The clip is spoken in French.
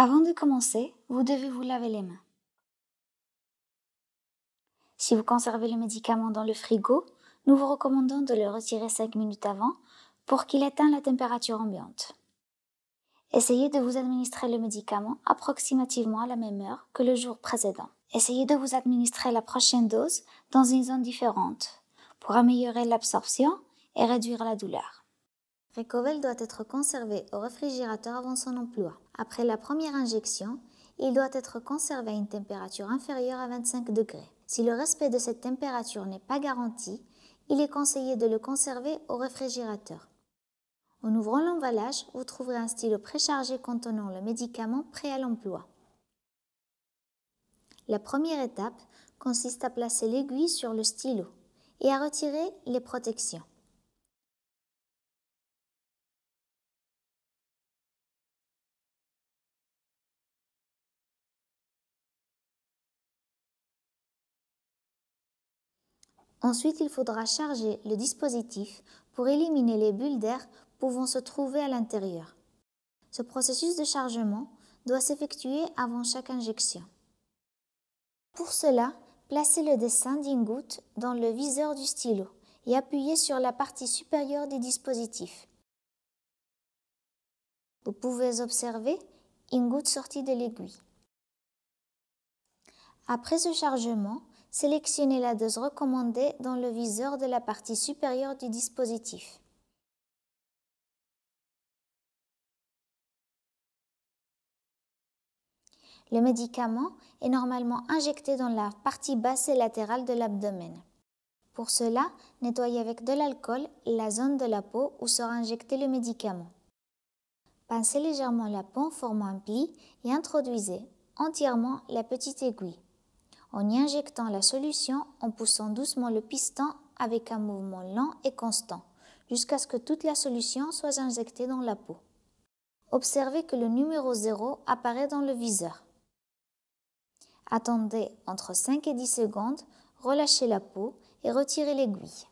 Avant de commencer, vous devez vous laver les mains. Si vous conservez le médicament dans le frigo, nous vous recommandons de le retirer 5 minutes avant pour qu'il atteigne la température ambiante. Essayez de vous administrer le médicament approximativement à la même heure que le jour précédent. Essayez de vous administrer la prochaine dose dans une zone différente pour améliorer l'absorption et réduire la douleur. Recovel doit être conservé au réfrigérateur avant son emploi. Après la première injection, il doit être conservé à une température inférieure à 25 degrés. Si le respect de cette température n'est pas garanti, il est conseillé de le conserver au réfrigérateur. En ouvrant l'emballage, vous trouverez un stylo préchargé contenant le médicament prêt à l'emploi. La première étape consiste à placer l'aiguille sur le stylo et à retirer les protections. Ensuite, il faudra charger le dispositif pour éliminer les bulles d'air pouvant se trouver à l'intérieur. Ce processus de chargement doit s'effectuer avant chaque injection. Pour cela, placez le dessin d'Ingout goutte dans le viseur du stylo et appuyez sur la partie supérieure du dispositif. Vous pouvez observer une goutte sortie de l'aiguille. Après ce chargement, Sélectionnez la dose recommandée dans le viseur de la partie supérieure du dispositif. Le médicament est normalement injecté dans la partie basse et latérale de l'abdomen. Pour cela, nettoyez avec de l'alcool la zone de la peau où sera injecté le médicament. Pincez légèrement la peau en formant un pli et introduisez entièrement la petite aiguille en y injectant la solution en poussant doucement le piston avec un mouvement lent et constant, jusqu'à ce que toute la solution soit injectée dans la peau. Observez que le numéro 0 apparaît dans le viseur. Attendez entre 5 et 10 secondes, relâchez la peau et retirez l'aiguille.